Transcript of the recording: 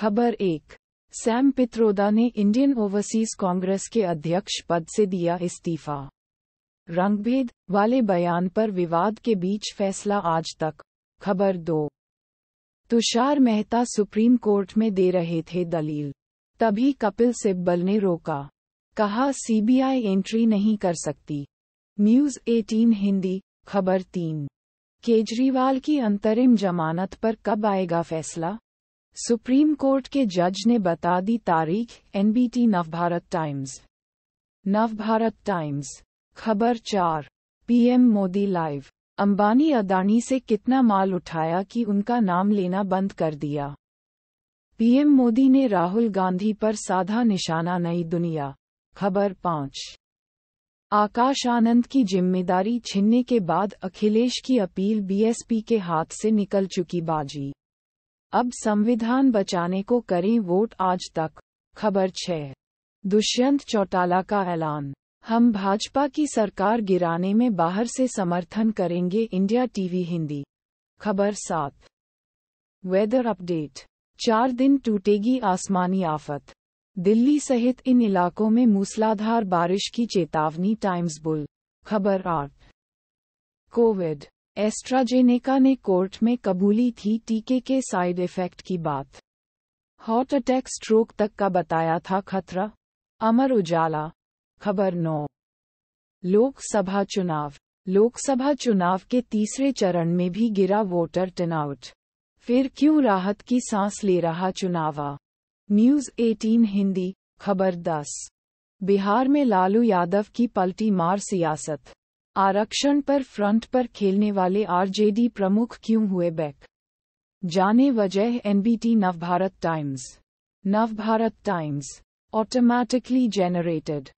खबर एक सैम पित्रोदा ने इंडियन ओवरसीज कांग्रेस के अध्यक्ष पद से दिया इस्तीफा रंगभेद वाले बयान पर विवाद के बीच फैसला आज तक खबर दो तुषार मेहता सुप्रीम कोर्ट में दे रहे थे दलील तभी कपिल सिब्बल ने रोका कहा सीबीआई एंट्री नहीं कर सकती न्यूज 18 हिंदी खबर तीन केजरीवाल की अंतरिम जमानत पर कब आएगा फैसला सुप्रीम कोर्ट के जज ने बता दी तारीख NBT Navbharat Times Navbharat Times खबर चार पीएम मोदी लाइव अंबानी अदानी से कितना माल उठाया कि उनका नाम लेना बंद कर दिया पीएम मोदी ने राहुल गांधी पर साधा निशाना नई दुनिया खबर पाँच आकाश आनंद की जिम्मेदारी छिनने के बाद अखिलेश की अपील बीएसपी के हाथ से निकल चुकी बाजी अब संविधान बचाने को करें वोट आज तक खबर छह दुष्यंत चौटाला का ऐलान हम भाजपा की सरकार गिराने में बाहर से समर्थन करेंगे इंडिया टीवी हिंदी खबर सात वेदर अपडेट चार दिन टूटेगी आसमानी आफत दिल्ली सहित इन इलाकों में मूसलाधार बारिश की चेतावनी टाइम्स बुल खबर आठ कोविड एस्ट्राजेनेका ने कोर्ट में कबूली थी टीके के साइड इफेक्ट की बात हॉट अटैक स्ट्रोक तक का बताया था खतरा अमर उजाला खबर नौ लोकसभा चुनाव लोकसभा चुनाव के तीसरे चरण में भी गिरा वोटर टर्नआउट फिर क्यों राहत की सांस ले रहा चुनावा न्यूज 18 हिंदी खबर 10 बिहार में लालू यादव की पलटी मार सियासत आरक्षण पर फ्रंट पर खेलने वाले आरजेडी प्रमुख क्यों हुए बैक जाने वजह NBT Navbharat Times Navbharat Times automatically generated